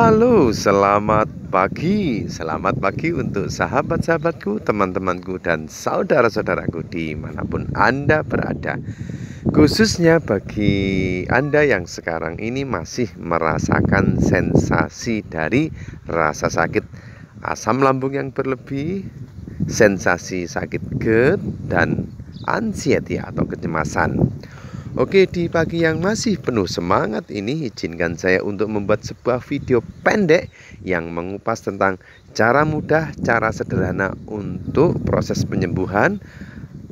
Halo, selamat pagi. Selamat pagi untuk sahabat-sahabatku, teman-temanku, dan saudara-saudaraku dimanapun Anda berada. Khususnya bagi Anda yang sekarang ini masih merasakan sensasi dari rasa sakit asam lambung yang berlebih, sensasi sakit GERD, dan anxiety atau kecemasan. Oke, di pagi yang masih penuh semangat ini izinkan saya untuk membuat sebuah video pendek yang mengupas tentang cara mudah, cara sederhana untuk proses penyembuhan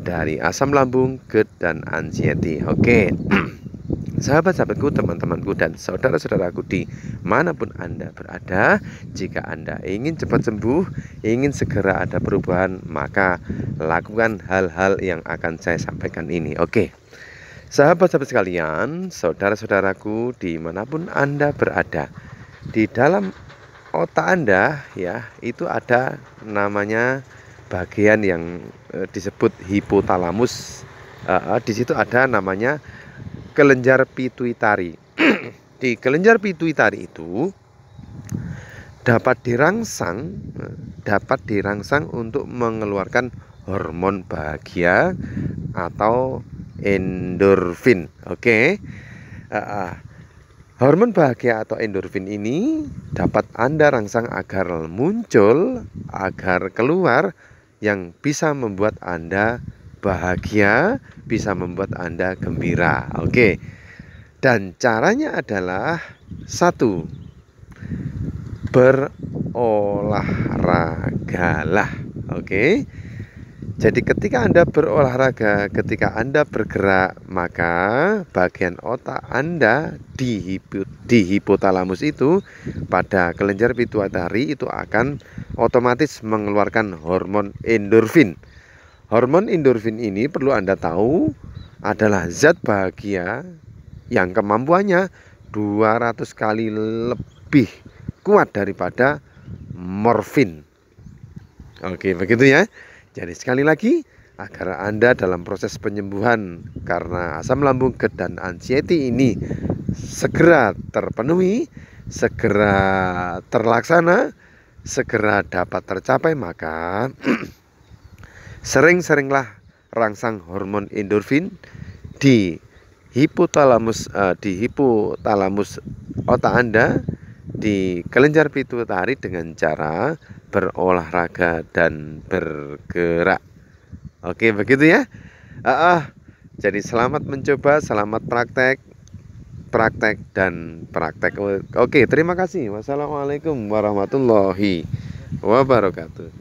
dari asam lambung, GERD dan anxiety. Oke. Sahabat-sahabatku, teman-temanku dan saudara-saudaraku di manapun Anda berada, jika Anda ingin cepat sembuh, ingin segera ada perubahan, maka lakukan hal-hal yang akan saya sampaikan ini. Oke. Sahabat-sahabat sekalian, saudara-saudaraku dimanapun Anda berada Di dalam otak Anda ya itu ada namanya bagian yang eh, disebut hipotalamus eh, eh, Di situ ada namanya kelenjar pituitari Di kelenjar pituitari itu dapat dirangsang dapat dirangsang untuk mengeluarkan hormon bahagia atau endorfin. Oke. Okay? Uh, uh. Ah. Hormon bahagia atau endorfin ini dapat Anda rangsang agar muncul, agar keluar yang bisa membuat Anda bahagia, bisa membuat Anda gembira. Oke. Okay. Dan caranya adalah satu. Berolahragalah. Oke. Okay jadi ketika Anda berolahraga, ketika Anda bergerak, maka bagian otak Anda di, di hipotalamus itu pada kelenjar pituitari itu akan otomatis mengeluarkan hormon endorfin. Hormon endorfin ini perlu Anda tahu adalah zat bahagia yang kemampuannya 200 kali lebih kuat daripada morfin. Oke, begitu ya. Jadi sekali lagi, agar Anda dalam proses penyembuhan karena asam lambung GERD dan anxiety ini segera terpenuhi, segera terlaksana, segera dapat tercapai, maka sering-seringlah rangsang hormon endorfin di hipotalamus uh, di hipotalamus otak Anda di kelenjar pituitari dengan cara berolahraga dan bergerak. Oke, begitu ya. Uh, uh. Jadi selamat mencoba, selamat praktek, praktek dan praktek. Oke, terima kasih. Wassalamualaikum warahmatullahi wabarakatuh.